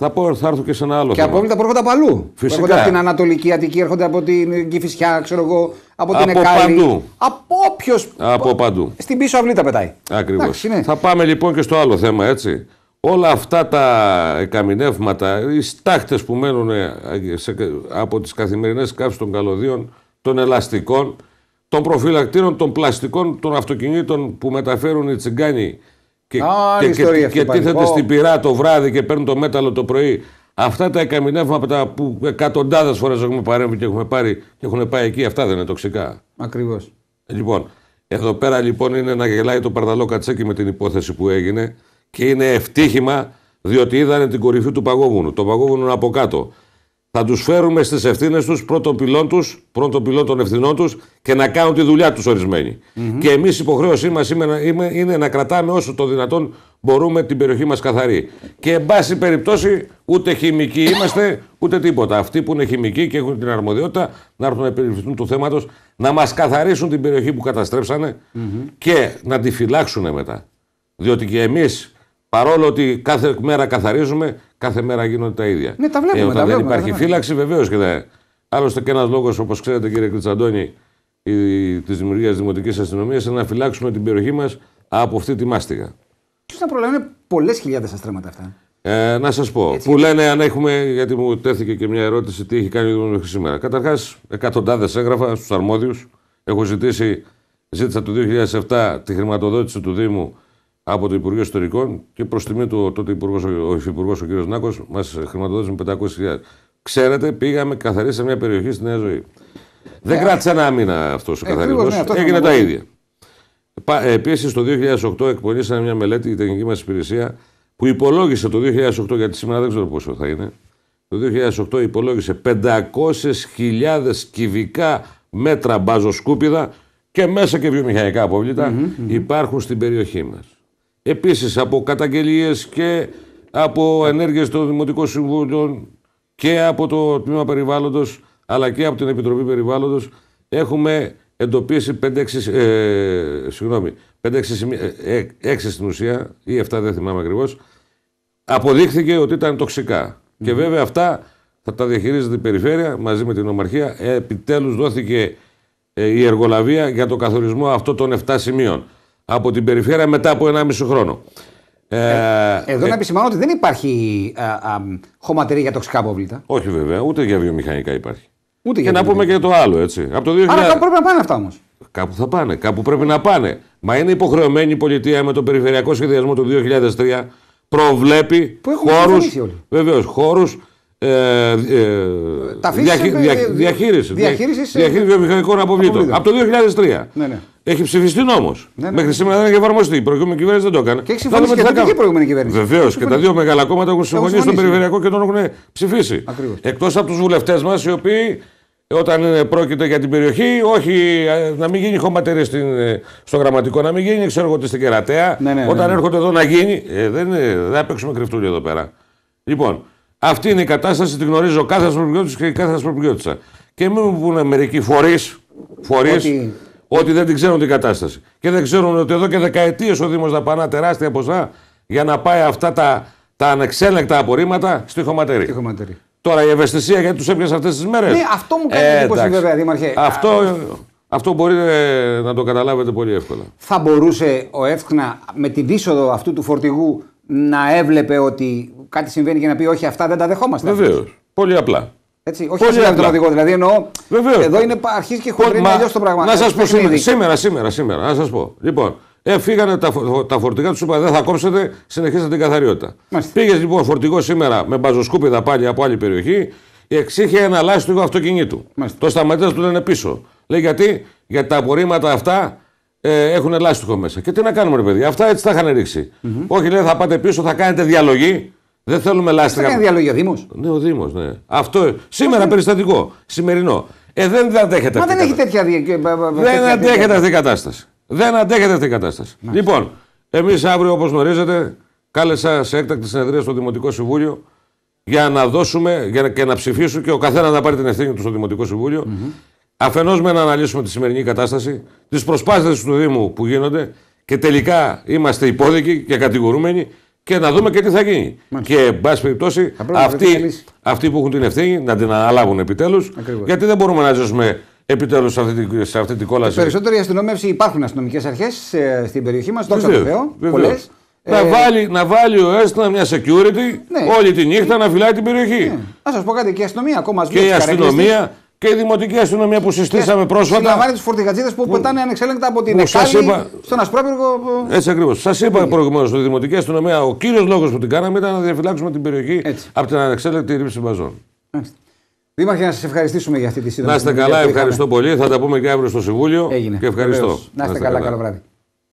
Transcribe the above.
Θα, πω, θα έρθω και σε ένα άλλο. Και τα τα από αλλού. Φυσικά. από την Ανατολική Αττική, έρχονται από την Κυφυσιά, ξέρω εγώ, από την από Εκάλη. Παντού. Από όποιος. Από παντού. Στην πίσω αυλή τα πετάει. Ακριβώς. Θα πάμε λοιπόν και στο άλλο θέμα, έτσι. Όλα αυτά τα εκαμινεύματα, οι στάχτες που μένουν ε, από τις καθημερινές καύσει των καλωδίων, των ελαστικών, των προφυλακτήρων, των πλαστικών, των αυτοκινήτων που μεταφέρουν οι τσιγκάνοι και, Ά, και, και, και τίθεται στην πυρά το βράδυ και παίρνουν το μέταλλο το πρωί. Αυτά τα εκαμινεύματα που εκατοντάδες φορές έχουμε παρέμβει και έχουμε πάρει και έχουν πάει εκεί, αυτά δεν είναι τοξικά. Ακριβώς. Λοιπόν, εδώ πέρα λοιπόν είναι να γελάει το Παρδαλό Κατσέκι με την υπόθεση που έγινε και είναι ευτύχημα διότι είδανε την κορυφή του Παγόβουνου. Το είναι από κάτω. Θα τους φέρουμε στις ευθύνες τους πρώτων πυλών τους, πρώτων πυλών των ευθυνών τους και να κάνουν τη δουλειά τους ορισμένοι. Mm-hmm. Και εμείς η υποχρέωσή μας είναι να κρατάμε όσο το δυνατόν μπορούμε την περιοχή μας καθαρή. Και εν πάση περιπτώσει, ούτε χημικοί είμαστε, ούτε τίποτα. Αυτοί που είναι χημικοί και έχουν την αρμοδιότητα να έρθουν να επιληφθούν του θέματος, να μας καθαρίσουν την περιοχή που καταστρεψανε και να τη φυλάξουν μετά. Διότι και εμείς Παρόλο ότι κάθε μέρα καθαρίζουμε, κάθε μέρα γίνονται τα ίδια. Ναι, τα βλέπουμε. Ε, όταν τα δεν υπάρχει φύλαξη, βεβαίως και δεν. Άλλωστε, και ένας λόγος, όπως ξέρετε, κύριε Κριτσαντώνη, της δημιουργίας δημοτικής αστυνομίας είναι να φυλάξουμε την περιοχή μας από αυτή τη μάστιγα. Ποιος θα προλαβαίνει πολλές χιλιάδες αστρέμματα αυτά. Ε, να σας πω. που λένε αν έχουμε. Γιατί μου τέθηκε και μια ερώτηση τι έχει κάνει ο σήμερα. Καταρχάς, εκατοντάδες έγγραφα στους αρμόδιους. Έχω ζητήσει, ζήτησα το 2007 τη χρηματοδότηση του Δήμου από το Υπουργείο Ιστορικών και προς τιμή του τότε υπουργός, ο Υφυπουργός ο κ. Νάκος μας χρηματοδότησε με 500.000. Ξέρετε, πήγαμε καθαρίσαμε σε μια περιοχή στη Νέα Ζωή. Δεν ε, κράτησε ένα μήνα ναι, αυτός ο καθαρισμό. Έγινε τα ίδια. Ε, Επίσης, το 2008 εκπονήσαμε μια μελέτη η τεχνική μας υπηρεσία που υπολόγισε το 2008, γιατί σήμερα δεν ξέρω πόσο θα είναι. Το 2008 υπολόγισε 500.000 κυβικά μέτρα μπαζοσκούπιδα και μέσα και βιομηχανικά αποβλήτα υπάρχουν στην περιοχή μας. Επίσης από καταγγελίες και από ενέργειες των Δημοτικών Συμβούλων και από το Τμήμα Περιβάλλοντος αλλά και από την Επιτροπή Περιβάλλοντος έχουμε εντοπίσει 5-6 ε, συγγνωμη 5-6 ε, ε, στην ουσία ή 7 δεν θυμάμαι ακριβώς αποδείχθηκε ότι ήταν τοξικά. Και βέβαια αυτά θα τα διαχειρίζεται η περιφέρεια μαζί με την Ομαρχία. Επιτέλους δόθηκε ε, η εργολαβία για το καθορισμό αυτών των 7 σημείων από την περιφέρεια μετά από 1,5 χρόνο. Ε, ε, εδώ ε, να επισημάνω ότι δεν υπάρχει ε, χωματερή για τοξικά απόβλητα. Όχι βέβαια, ούτε για βιομηχανικά υπάρχει. Ούτε για και να πούμε και το άλλο έτσι. Από το 2000... Άρα κάπου πρέπει να πάνε αυτά όμως. Κάπου θα πάνε, κάπου πρέπει να πάνε. Μα είναι υποχρεωμένη η πολιτεία με το περιφερειακό σχεδιασμό του 2003 προβλέπει χώρου. Βεβαίως, χώρους ε, ε διαχείριση, διαχείριση, διαχείριση βιομηχανικών αποβλήτων. Από το 2003. Ναι, ναι. Έχει ψηφιστεί νόμος. Ναι, ναι, Μέχρι σήμερα δεν έχει εφαρμοστεί. Η προηγούμενη κυβέρνηση δεν το έκανε. Και έχει συμφωνήσει και, και η προηγούμενη κυβέρνηση. Βεβαίως και τα δύο μεγάλα κόμματα έχουν συμφωνήσει στο περιφερειακό και τον έχουν ψηφίσει. Εκτός από τους βουλευτές μας οι οποίοι όταν πρόκειται για την περιοχή, όχι ε, να μην γίνει χωματερή ε, στο γραμματικό, να μην γίνει ξέρω εγώ στην Κερατέα. Ναι, ναι, όταν έρχονται εδώ να γίνει. δεν, δεν θα παίξουμε κρυφτούλι εδώ πέρα. Λοιπόν, αυτή είναι η κατάσταση, την γνωρίζω κάθε αστροπληκτή και κάθε ασπροπηγιώτησα. Και μην μου πούνε μερικοί φορείς ότι... ότι δεν την ξέρουν την κατάσταση. Και δεν ξέρουν ότι εδώ και δεκαετίες ο Δήμος δαπανά τεράστια ποσά για να πάει αυτά τα, τα ανεξέλεγκτα απορρίμματα στη χωματερή. Τώρα η ευαισθησία γιατί τους έπιασες αυτές τις μέρες. Ναι, αυτό μου κάνει ε, εντύπωση βέβαια, Δήμαρχε. Αυτό, αυτό μπορείτε να το καταλάβετε πολύ εύκολα. Θα μπορούσε ο Εύκνα με την είσοδο αυτού του φορτηγού να έβλεπε ότι κάτι συμβαίνει και να πει Όχι, αυτά δεν τα δεχόμαστε. Βεβαίως. Πολύ απλά. Έτσι, όχι Πολύ απλά. τον οδηγό, δηλαδή εννοώ. Βεβαίως. Εδώ είναι, αρχίζει και χωρίζει να αλλιώς το πράγμα. Να σας πω σήμερα, σήμερα, σήμερα, σήμερα, να σας πω. Λοιπόν, ε, φύγανε τα, τα φορτηγά τους, δεν θα κόψετε, συνεχίσατε την καθαριότητα. Πήγε λοιπόν φορτηγός σήμερα με μπαζοσκούπιδα πάλι από άλλη περιοχή, εξήχε ένα λάστιχο αυτοκινήτου. Μάλιστα. Το σταματήσα του λένε πίσω. Λέει γιατί, γιατί τα απορρίμματα αυτά ε, έχουν ελάχιστο μέσα. Και τι να κάνουμε, ρε παιδιά, αυτά έτσι τα είχαν ρίξει. Όχι, λέει, θα πάτε πίσω, θα κάνετε διαλογή. Δεν θέλουμε λάστιχα. Θα κάνει διαλογή ο Δήμος. Ναι, ο Δήμος, ναι. Αυτό σήμερα περιστατικό, σημερινό. Ε, δεν, αντέχεται. αντέχετε Μα αυτή δεν έχει τέτοια Δεν αντέχεται αυτή η κατάσταση. Δεν αντέχετε αυτή η κατάσταση. Λοιπόν, εμείς αύριο, όπως γνωρίζετε, κάλεσα σε έκτακτη συνεδρία στο Δημοτικό Συμβούλιο για να δώσουμε για να, και να ψηφίσουν και ο καθένας να πάρει την ευθύνη του στο Δημοτικό Αφενός με να αναλύσουμε τη σημερινή κατάσταση, τις προσπάθειες του Δήμου που γίνονται και τελικά είμαστε υπόδικοι και κατηγορούμενοι και να δούμε και τι θα γίνει. Και, εν πάση περιπτώσει, αυτοί, αυτοί που έχουν την ευθύνη να την αναλάβουν επιτέλους, γιατί δεν μπορούμε να ζήσουμε επιτέλους σε, σε αυτή την κόλαση. Περισσότεροι αστυνομεύσει υπάρχουν αστυνομικές αρχές ε, στην περιοχή μας, δόξα τω Θεώ. Να, ε, βάλει, να βάλει ο Έστνα μια security ναι. όλη τη νύχτα να φυλάει την περιοχή. Ναι. σας πω κάτι, και η ακόμα Και η αστυνομία και η δημοτική αστυνομία που συστήσαμε πρόσφατα. Συλλαμβάνει του φορτηγατζίδες που, που πετάνε ανεξέλεγκτα από την Εκάλη είπα... στον Ασπρόπυργο. Έτσι ακριβώς. Σας είπα προηγουμένως ότι η δημοτική αστυνομία, ο κύριος λόγος που την κάναμε ήταν να διαφυλάξουμε την περιοχή Έτσι. από την ανεξέλεγκτη ρήψη βαζών. Δήμαρχε, να σας ευχαριστήσουμε για αυτή τη σύντομη Να είστε καλά, ευχαριστώ πολύ. Θα τα πούμε και αύριο στο Συμβούλιο. Έγινε. Και ευχαριστώ. Να είστε, καλά, καλό βράδυ.